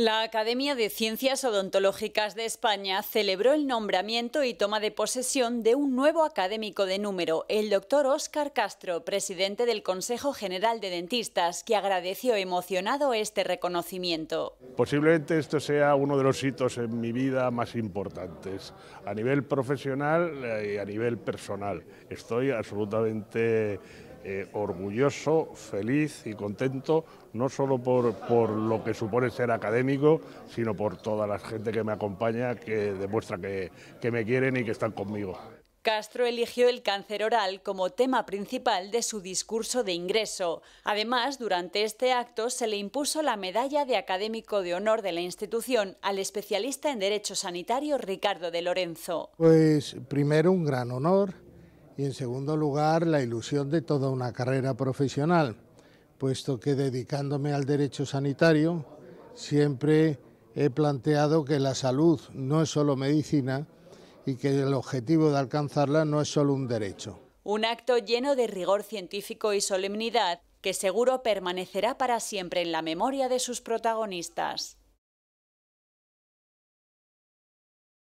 La Academia de Ciencias Odontológicas de España celebró el nombramiento y toma de posesión de un nuevo académico de número, el doctor Óscar Castro, presidente del Consejo General de Dentistas, que agradeció emocionado este reconocimiento. Posiblemente esto sea uno de los hitos en mi vida más importantes, a nivel profesional eh, y a nivel personal. Estoy absolutamente eh, orgulloso, feliz y contento, no solo por, lo que supone ser académico, sino por toda la gente que me acompaña, que demuestra que, que me quieren y que están conmigo. Castro eligió el cáncer oral como tema principal de su discurso de ingreso. Además, durante este acto se le impuso la medalla de académico de honor de la institución al especialista en Derecho Sanitario Ricardo de Lorenzo. Pues primero un gran honor y en segundo lugar la ilusión de toda una carrera profesional, puesto que dedicándome al derecho sanitario siempre he planteado que la salud no es solo medicina y que el objetivo de alcanzarla no es solo un derecho. Un acto lleno de rigor científico y solemnidad que seguro permanecerá para siempre en la memoria de sus protagonistas.